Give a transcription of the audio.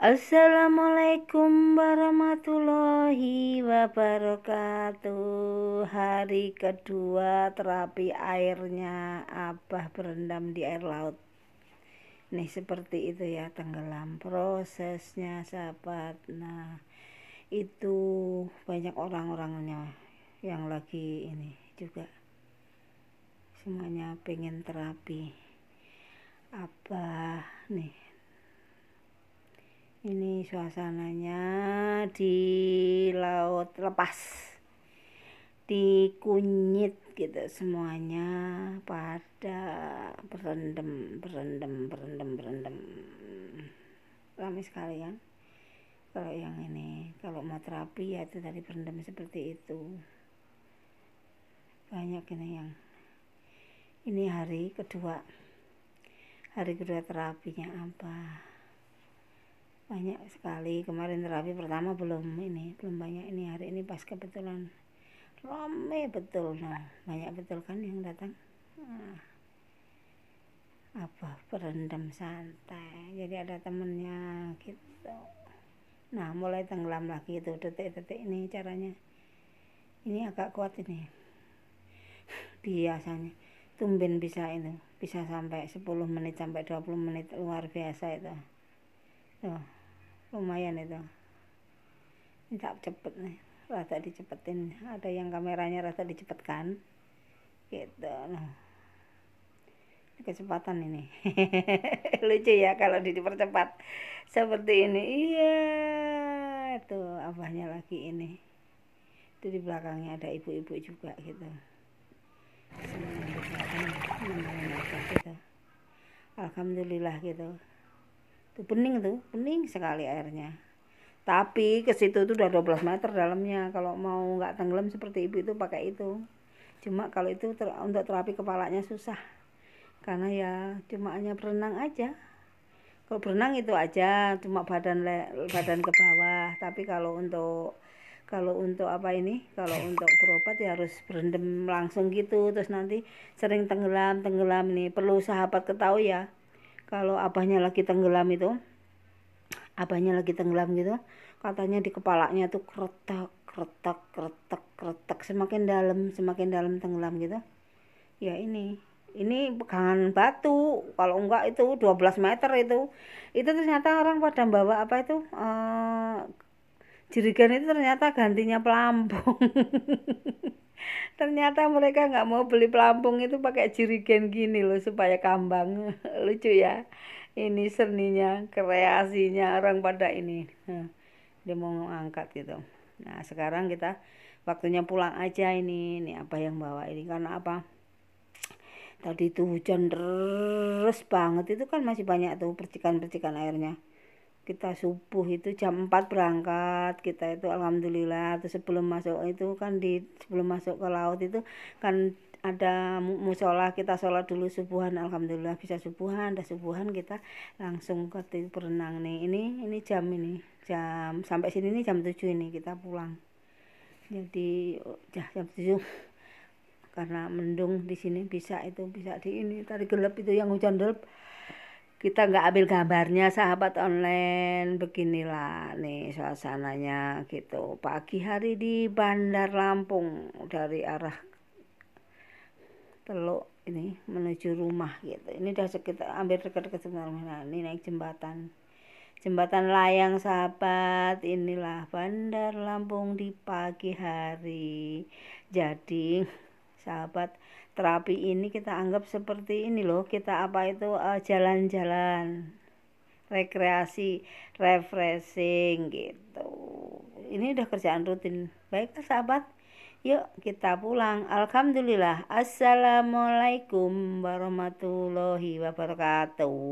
Assalamualaikum warahmatullahi wabarakatuh Hari kedua terapi airnya Abah berendam di air laut Nih seperti itu ya tenggelam prosesnya sahabat Nah itu banyak orang-orangnya yang lagi ini juga Semuanya pengen terapi Abah nih ini suasananya di laut lepas di kunyit gitu semuanya pada berendam berendam berendam berendam ramai sekali kan kalau yang ini kalau mau terapi ya itu tadi berendam seperti itu banyak ini yang ini hari kedua hari kedua terapinya apa banyak sekali kemarin terapi pertama belum ini belum banyak ini hari ini pas kebetulan rame betul nah banyak betul kan yang datang nah, apa berendam santai jadi ada temennya gitu nah mulai tenggelam lagi itu detik-detik ini caranya ini agak kuat ini biasanya tumben bisa ini bisa sampai 10 menit sampai 20 menit luar biasa itu tuh lumayan itu tidak cepet nih rasa dicepetin ada yang kameranya rasa dicepetkan gitu nah kecepatan ini lucu ya kalau dipercepat seperti ini iya itu abahnya lagi ini itu di belakangnya ada ibu-ibu juga gitu, gitu. Alhamdulillah gitu Tuh bening tuh, bening sekali airnya. Tapi ke situ tuh udah 12 meter dalamnya. Kalau mau nggak tenggelam seperti ibu itu pakai itu. Cuma kalau itu ter untuk terapi kepalanya susah. Karena ya cuma hanya berenang aja. Kalau berenang itu aja cuma badan le badan ke bawah. Tapi kalau untuk kalau untuk apa ini kalau untuk berobat ya harus berendam langsung gitu terus nanti sering tenggelam tenggelam nih perlu sahabat ketahui ya kalau abahnya lagi tenggelam itu abahnya lagi tenggelam gitu katanya di kepalanya tuh keretak keretak keretak keretak semakin dalam semakin dalam tenggelam gitu ya ini ini pegangan batu kalau enggak itu 12 meter itu itu ternyata orang pada bawa apa itu uh, Jerigen itu ternyata gantinya pelampung. ternyata mereka nggak mau beli pelampung itu pakai jerigen gini loh supaya kambang. Lucu ya. Ini seninya, kreasinya orang pada ini. Dia mau ngangkat gitu. Nah, sekarang kita waktunya pulang aja ini. Ini apa yang bawa ini karena apa? Tadi itu hujan terus banget itu kan masih banyak tuh percikan-percikan airnya kita subuh itu jam 4 berangkat kita itu alhamdulillah terus sebelum masuk itu kan di sebelum masuk ke laut itu kan ada musola kita sholat dulu subuhan alhamdulillah bisa subuhan ada subuhan kita langsung ke berenang nih ini ini jam ini jam sampai sini ini jam 7 ini kita pulang jadi ya, jam 7 karena mendung di sini bisa itu bisa di ini tadi gelap itu yang hujan gelap kita nggak ambil gambarnya sahabat online beginilah nih suasananya gitu pagi hari di Bandar Lampung dari arah Teluk ini menuju rumah gitu ini udah sekitar ambil dekat-dekat rumah nah, ini naik jembatan jembatan layang sahabat inilah Bandar Lampung di pagi hari jadi sahabat terapi ini kita anggap seperti ini loh kita apa itu eh, jalan-jalan rekreasi refreshing gitu ini udah kerjaan rutin baik sahabat yuk kita pulang alhamdulillah assalamualaikum warahmatullahi wabarakatuh